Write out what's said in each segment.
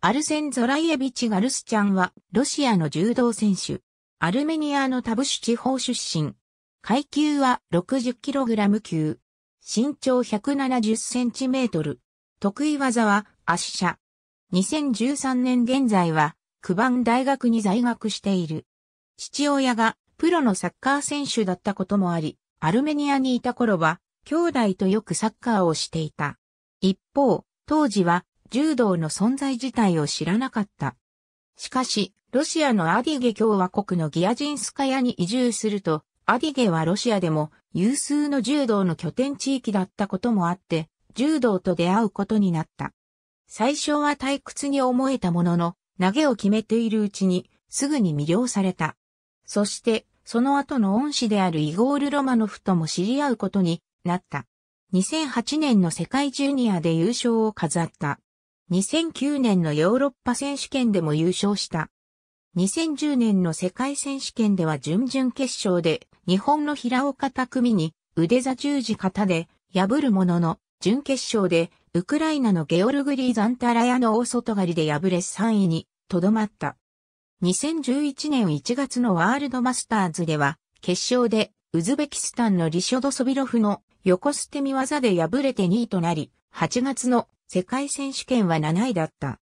アルセン・ゾライエビチ・ガルスチャンは、ロシアの柔道選手。アルメニアのタブシュ地方出身。階級は 60kg 級。身長 170cm。得意技は、足射。2013年現在は、九番大学に在学している。父親が、プロのサッカー選手だったこともあり、アルメニアにいた頃は、兄弟とよくサッカーをしていた。一方、当時は、柔道の存在自体を知らなかった。しかし、ロシアのアディゲ共和国のギアジンスカヤに移住すると、アディゲはロシアでも有数の柔道の拠点地域だったこともあって、柔道と出会うことになった。最初は退屈に思えたものの、投げを決めているうちに、すぐに魅了された。そして、その後の恩師であるイゴール・ロマノフとも知り合うことになった。2008年の世界ジュニアで優勝を飾った。2009年のヨーロッパ選手権でも優勝した。2010年の世界選手権では準々決勝で日本の平岡拓に腕座十字型で破るものの準決勝でウクライナのゲオルグリー・ザンタラヤの大外刈りで敗れ3位にとどまった。2011年1月のワールドマスターズでは決勝でウズベキスタンのリショド・ソビロフの横捨て身技で敗れて2位となり、8月の世界選手権は7位だった。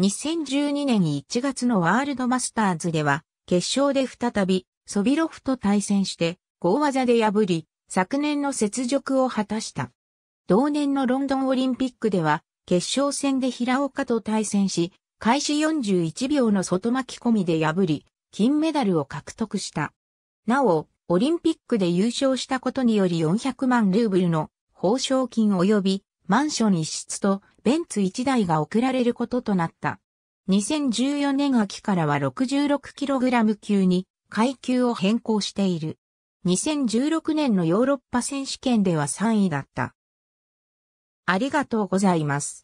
2012年1月のワールドマスターズでは、決勝で再び、ソビロフと対戦して、合技で破り、昨年の雪辱を果たした。同年のロンドンオリンピックでは、決勝戦で平岡と対戦し、開始41秒の外巻き込みで破り、金メダルを獲得した。なお、オリンピックで優勝したことにより400万ルーブルの報奨金及びマンション一室とベンツ一台が送られることとなった。2014年秋からは 66kg 級に階級を変更している。2016年のヨーロッパ選手権では3位だった。ありがとうございます。